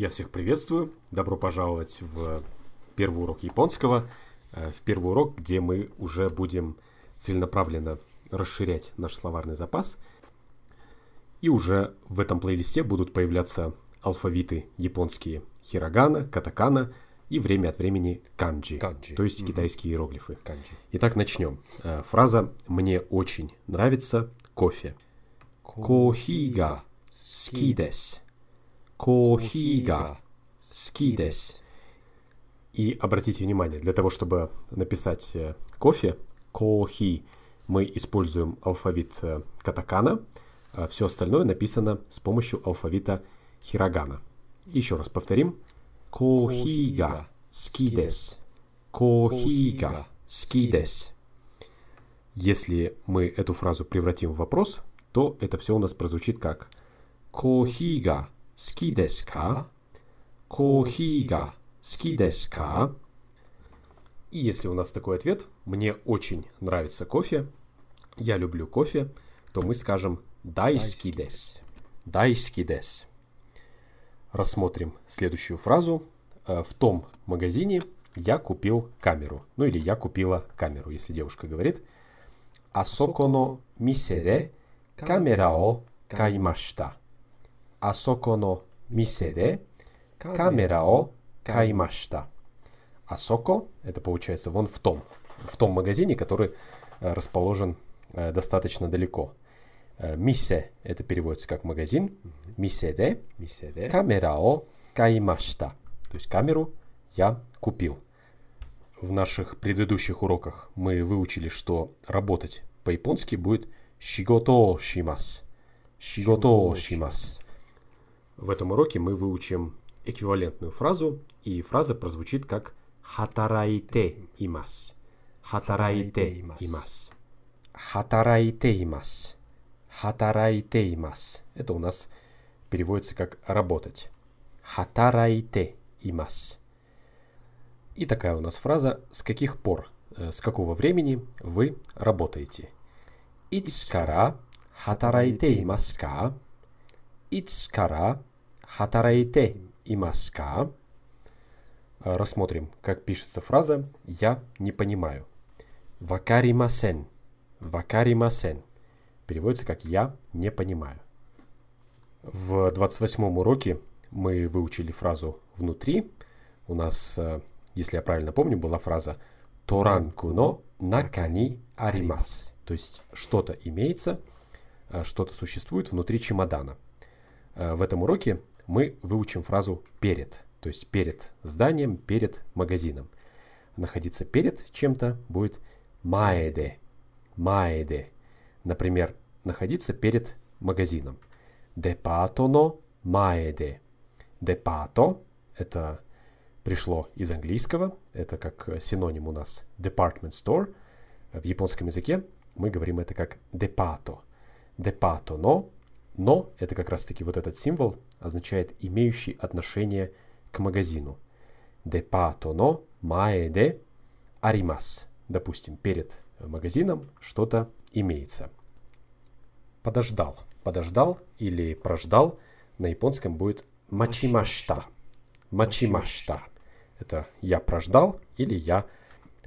Я всех приветствую. Добро пожаловать в первый урок японского. Э, в первый урок, где мы уже будем целенаправленно расширять наш словарный запас. И уже в этом плейлисте будут появляться алфавиты японские хирогана, катакана и время от времени канджи, канджи. то есть mm-hmm. китайские иероглифы. Канджи. Итак, начнем. Э, фраза «Мне очень нравится кофе». Кохига скидес. コーヒーが好きです。И обратите внимание, для того, чтобы написать э, кофе, кохи, мы используем алфавит э, катакана, а все остальное написано с помощью алфавита хирагана Еще раз повторим. Кохига скидес. Кохига скидес. Если мы эту фразу превратим в вопрос, то это все у нас прозвучит как Кохига 好きですかコーヒーが好きですか? И если у нас такой ответ «Мне очень нравится кофе», «Я люблю кофе», то мы скажем «Дайски дес». «Дайски дес». Рассмотрим следующую фразу. Э, В том магазине я купил камеру. Ну или я купила камеру, если девушка говорит. Асоконо мисе де камера каймашта. あそこの店でカメラを買いました。А соко – это получается вон в том, в том магазине, который э, расположен э, достаточно далеко. Мисе э, – это переводится как магазин. Миседе – миседе. камера о каймашта. То есть камеру я купил. В наших предыдущих уроках мы выучили, что работать по-японски будет «шигото шимас». «Шигото шимас». В этом уроке мы выучим эквивалентную фразу, и фраза прозвучит как «хатараите имас». «Хатараите имас». «Хатараите имас». «Хатараите имас». Это у нас переводится как «работать». «Хатараите имас». И такая у нас фраза «С каких пор, э, с какого времени вы работаете?» «Ицкара хатарайте имаска». «Ицкара Хатараите имаска. Э, рассмотрим, как пишется фраза «я не понимаю». Вакари Вакари Вакаримасен. Переводится как «я не понимаю». В 28 уроке мы выучили фразу «внутри». У нас, э, если я правильно помню, была фраза «торанкуно накани аримас». То есть что-то имеется, э, что-то существует внутри чемодана. В этом уроке мы выучим фразу «перед», то есть перед зданием, перед магазином. Находиться перед чем-то будет «маэде», «маэде». Например, находиться перед магазином. «Депатоно маэде». «Депато» — это пришло из английского, это как синоним у нас «department store». В японском языке мы говорим это как «депато». «Депато но» Но это как раз-таки вот этот символ означает имеющий отношение к магазину. Депато но де аримас. Допустим, перед магазином что-то имеется. Подождал. Подождал или прождал на японском будет мачимашта. Мачимашта. Это я прождал или я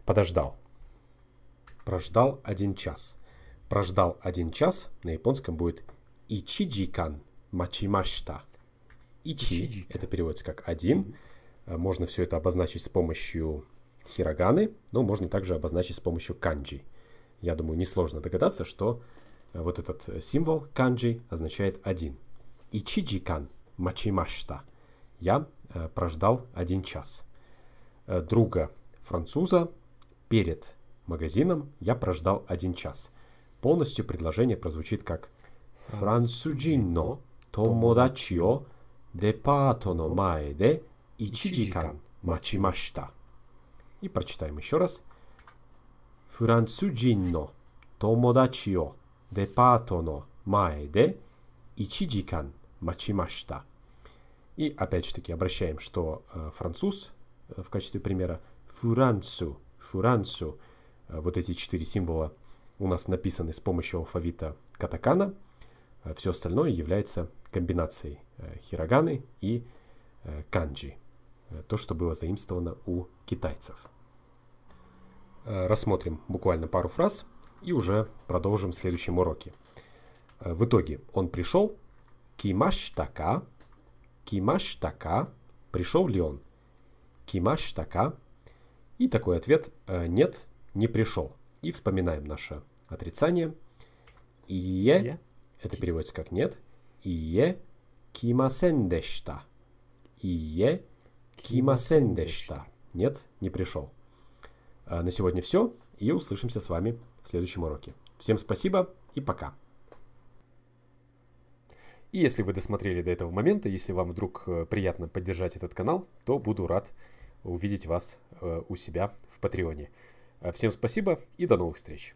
подождал. Прождал один час. Прождал один час на японском будет Ичиджикан мачимашта. Ичи – это переводится как один э, Можно все это обозначить с помощью хироганы, но можно также обозначить с помощью канджи. Я думаю, несложно догадаться, что э, вот этот э, символ канджи означает «один». Ичиджикан мачимашта. Я прождал один час. Друга француза перед магазином я прождал один час. Полностью предложение прозвучит как フランス人の友達をデパートの前で1時間待ちました。И прочитаем еще раз. フランス人の友達をデパートの前で1時間待ちました。И опять же таки обращаем, что э, француз э, в качестве примера фурансу, фурансу, э, вот эти четыре символа у нас написаны с помощью алфавита катакана – а Все остальное является комбинацией э, хироганы и э, канджи. Э, то, что было заимствовано у китайцев. Рассмотрим буквально пару фраз и уже продолжим в следующем уроке. В итоге он пришел, кимаштака, кимаштака, пришел ли он, кимаштака, и такой ответ «нет, не пришел». И вспоминаем наше отрицание. Ие, это переводится как «нет». «Ие кимасендешта». «Ие кимасендешта». «Нет, не пришел». А, на сегодня все, и услышимся с вами в следующем уроке. Всем спасибо и пока. И если вы досмотрели до этого момента, если вам вдруг э, приятно поддержать этот канал, то буду рад увидеть вас э, у себя в Патреоне. Всем спасибо и до новых встреч!